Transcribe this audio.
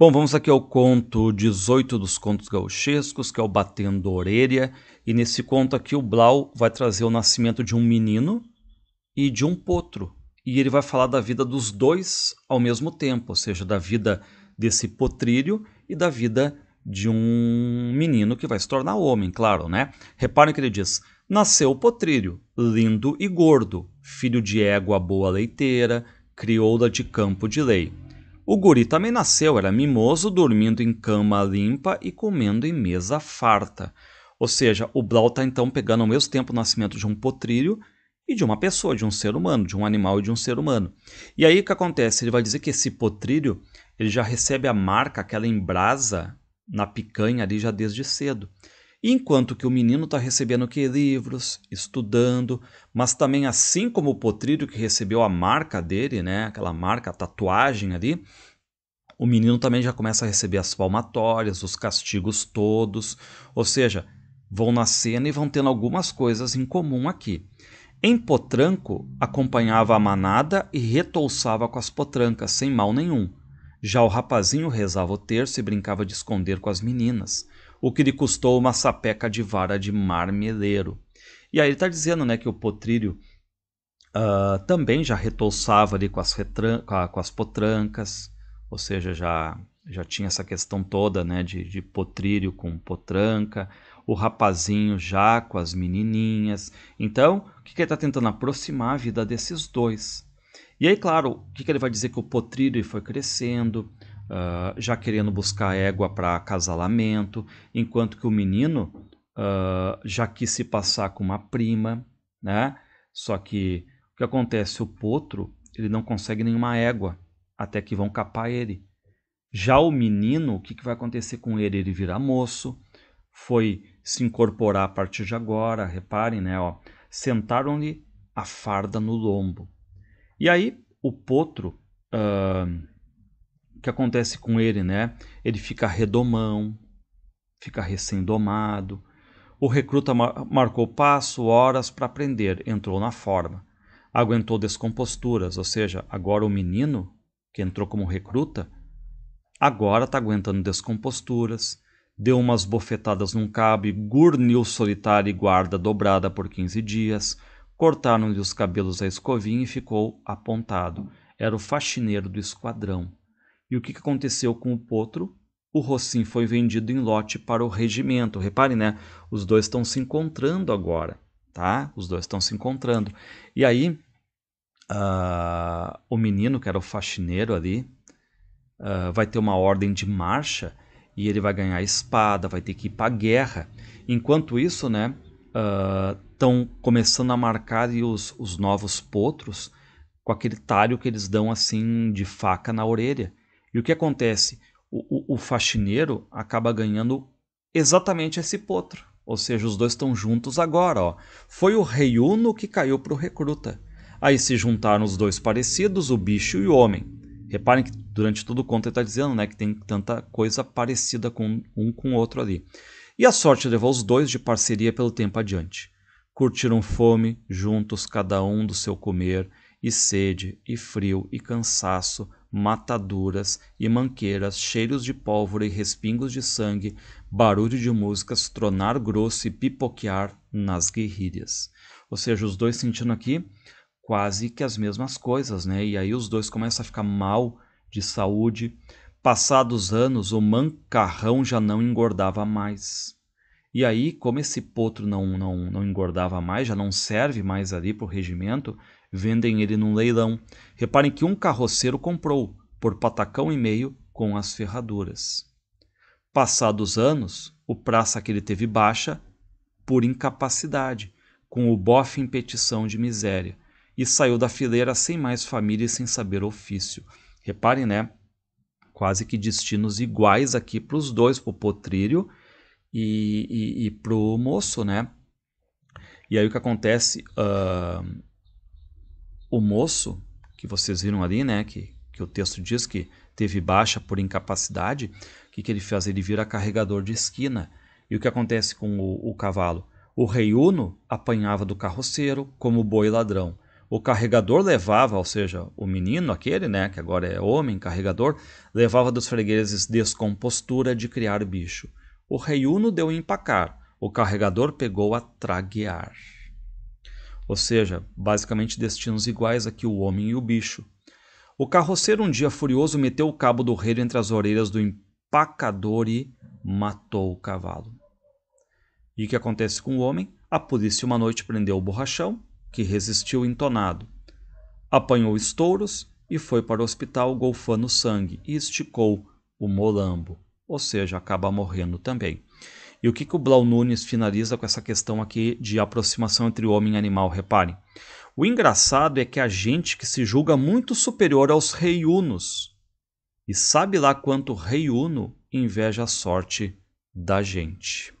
Bom, vamos aqui ao conto 18 dos contos gauchescos, que é o Batendo Orelha. E nesse conto aqui o Blau vai trazer o nascimento de um menino e de um potro. E ele vai falar da vida dos dois ao mesmo tempo, ou seja, da vida desse potrilho e da vida de um menino que vai se tornar homem, claro, né? Reparem que ele diz: Nasceu o potrilho, lindo e gordo, filho de égua boa leiteira, crioula de campo de lei o guri também nasceu, era mimoso, dormindo em cama limpa e comendo em mesa farta. Ou seja, o Blau está então pegando ao mesmo tempo o nascimento de um potrilho e de uma pessoa, de um ser humano, de um animal e de um ser humano. E aí o que acontece? Ele vai dizer que esse potrilho ele já recebe a marca, aquela embrasa na picanha ali já desde cedo enquanto que o menino está recebendo que livros, estudando, mas também assim como o potrilho que recebeu a marca dele, né, aquela marca, a tatuagem ali, o menino também já começa a receber as palmatórias, os castigos todos, ou seja, vão nascendo e vão tendo algumas coisas em comum aqui. Em potranco, acompanhava a manada e retouçava com as potrancas, sem mal nenhum. Já o rapazinho rezava o terço e brincava de esconder com as meninas o que lhe custou uma sapeca de vara de marmeleiro. E aí ele está dizendo né, que o potrílio uh, ah, também já retolsava ali com as, com as potrancas, ou seja, já, já tinha essa questão toda né, de, de potrílio com potranca, o rapazinho já com as menininhas. Então, o que, que ele está tentando? Aproximar a vida desses dois. E aí, claro, o que, que ele vai dizer que o potrílio foi crescendo, uh, já querendo buscar égua para acasalamento, enquanto que o menino uh, já quis se passar com uma prima, né? Só que o que acontece? O potro ele não consegue nenhuma égua até que vão capar ele. Já o menino, o que, que vai acontecer com ele? Ele vira moço, foi se incorporar a partir de agora, reparem, né? sentaram-lhe a farda no lombo. E aí o potro uh, que acontece com ele, né? Ele fica redomão, fica recém-domado. O recruta mar marcou passo, horas para aprender, entrou na forma. Aguentou descomposturas, ou seja, agora o menino que entrou como recruta, agora está aguentando descomposturas, deu umas bofetadas num cabo e gurniu solitário e guarda dobrada por 15 dias, cortaram-lhe os cabelos à escovinha e ficou apontado. Era o faxineiro do esquadrão. E o que aconteceu com o potro? O Rossim foi vendido em lote para o regimento. Repare, né? Os dois estão se encontrando agora, tá? Os dois estão se encontrando. E aí, uh, o menino, que era o faxineiro ali, uh, vai ter uma ordem de marcha e ele vai ganhar espada, vai ter que ir para a guerra. Enquanto isso, né? Estão ah, uh, começando a marcar os, os novos potros com aquele talho que eles dão assim de faca na orelha. E o que acontece? O, o, o faxineiro acaba ganhando exatamente esse potro. Ou seja, os dois estão juntos agora. Ó. Foi o rei Uno que caiu para o recruta. Aí se juntaram os dois parecidos, o bicho e o homem. Reparem que durante todo o conto ele está dizendo né, que tem tanta coisa parecida com um com o outro ali. E a sorte levou os dois de parceria pelo tempo adiante. Curtiram fome, juntos, cada um do seu comer, e sede, e frio, e cansaço, mataduras e manqueiras, cheiros de pólvora e respingos de sangue, barulho de músicas, tronar grosso e pipoquear nas guerrilhas. Ou seja, os dois sentindo aqui quase que as mesmas coisas, né? E aí os dois começam a ficar mal de saúde. Passados anos, o mancarrão já não engordava mais. E aí, como esse potro não, não, não engordava mais, já não serve mais ali para o regimento, vendem ele num leilão. Reparem que um carroceiro comprou por patacão e meio com as ferraduras. Passados anos, o praça que ele teve baixa por incapacidade, com o bofe em petição de miséria, e saiu da fileira sem mais família e sem saber ofício. Reparem, né? Quase que destinos iguais aqui para os dois, para o potrilho e, e, e para o moço, né? E aí o que acontece? Uh, o moço que vocês viram ali, né, que, que o texto diz que teve baixa por incapacidade, o que, que ele faz? Ele vira carregador de esquina. E o que acontece com o, o cavalo? O reiuno apanhava do carroceiro como boi ladrão. O carregador levava, ou seja, o menino aquele, né, que agora é homem, carregador, levava dos fregueses descompostura de criar bicho. O reiuno deu empacar, o carregador pegou a traguear ou seja, basicamente destinos iguais a que o homem e o bicho. O carroceiro, um dia furioso, meteu o cabo do rei entre as orelhas do empacador e matou o cavalo. E o que acontece com o homem? A polícia uma noite prendeu o borrachão, que resistiu entonado. Apanhou estouros e foi para o hospital golfando sangue e esticou o molambo, ou seja, acaba morrendo também. E o que, que o Blau Nunes finaliza com essa questão aqui de aproximação entre homem e animal, reparem. O engraçado é que a gente que se julga muito superior aos reiunos, e sabe lá quanto reiuno inveja a sorte da gente.